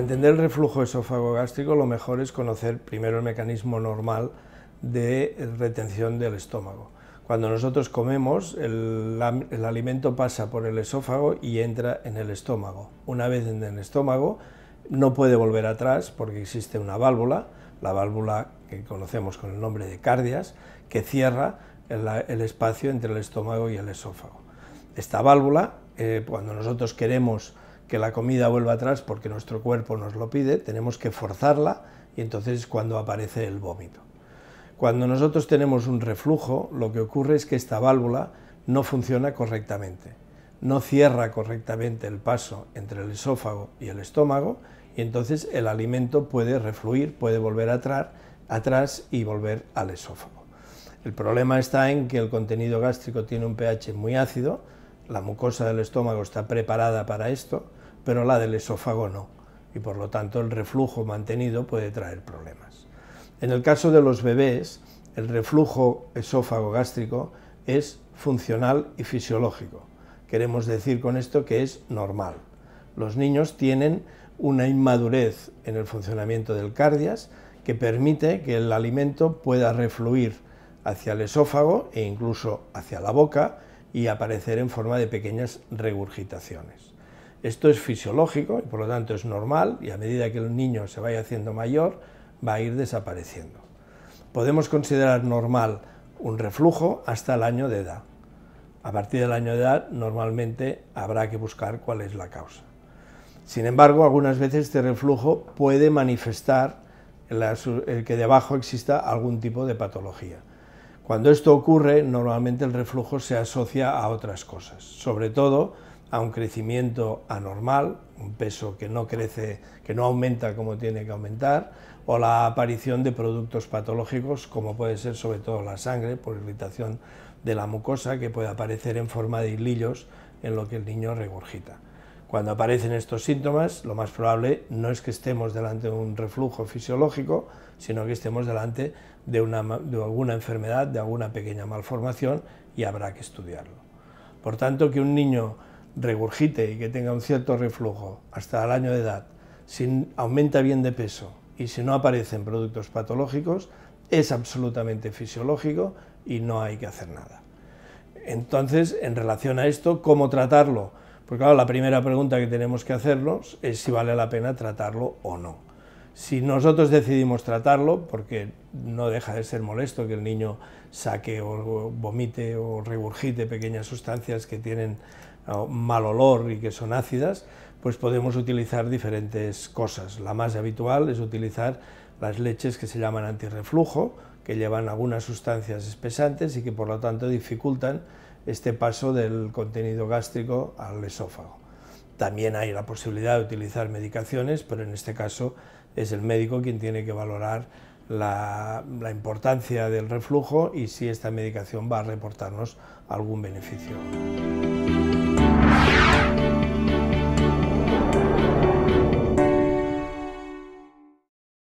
entender el reflujo esófago-gástrico, lo mejor es conocer primero el mecanismo normal de retención del estómago. Cuando nosotros comemos, el, alimento pasa por el esófago y entra en el estómago. Una vez en el estómago, no puede volver atrás porque existe una válvula, la válvula que conocemos con el nombre de cardias, que cierra el, espacio entre el estómago y el esófago. Esta válvula, eh, cuando nosotros queremos que la comida vuelva atrás porque nuestro cuerpo nos lo pide, tenemos que forzarla y entonces es cuando aparece el vómito. Cuando nosotros tenemos un reflujo, lo que ocurre es que esta válvula no funciona correctamente, no cierra correctamente el paso entre el esófago y el estómago y entonces el alimento puede refluir, puede volver atrás, atrás y volver al esófago. El problema está en que el contenido gástrico tiene un pH muy ácido, la mucosa del estómago está preparada para esto, pero la del esófago no, y por lo tanto el reflujo mantenido puede traer problemas. En el caso de los bebés, el reflujo esófago gástrico es funcional y fisiológico. Queremos decir con esto que es normal. Los niños tienen una inmadurez en el funcionamiento del cardias que permite que el alimento pueda refluir hacia el esófago e incluso hacia la boca y aparecer en forma de pequeñas regurgitaciones. Esto es fisiológico y por lo tanto es normal y a medida que el niño se vaya haciendo mayor va a ir desapareciendo. Podemos considerar normal un reflujo hasta el año de edad. A partir del año de edad normalmente habrá que buscar cuál es la causa. Sin embargo, algunas veces este reflujo puede manifestar el que debajo exista algún tipo de patología. Cuando esto ocurre, normalmente el reflujo se asocia a otras cosas, sobre todo a un crecimiento anormal, un peso que no crece, que no aumenta como tiene que aumentar, o la aparición de productos patológicos como puede ser sobre todo la sangre por irritación de la mucosa que puede aparecer en forma de hilillos en lo que el niño regurgita. Cuando aparecen estos síntomas, lo más probable no es que estemos delante de un reflujo fisiológico, sino que estemos delante de, alguna enfermedad, de alguna pequeña malformación y habrá que estudiarlo. Por tanto, que un niño regurgite y que tenga un cierto reflujo hasta el año de edad, si aumenta bien de peso y si no aparecen productos patológicos, es absolutamente fisiológico y no hay que hacer nada. Entonces, en relación a esto, ¿cómo tratarlo? Pues claro, la primera pregunta que tenemos que hacernos es si vale la pena tratarlo o no. Si nosotros decidimos tratarlo, porque no deja de ser molesto que el niño saque o vomite o regurgite pequeñas sustancias que tienen mal olor y que son ácidas, pues podemos utilizar diferentes cosas. La más habitual es utilizar las leches que se llaman antirreflujo, que llevan algunas sustancias espesantes y que por lo tanto dificultan este paso del contenido gástrico al esófago. También hay la posibilidad de utilizar medicaciones, pero en este caso es el médico quien tiene que valorar la, importancia del reflujo y si esta medicación va a reportarnos algún beneficio.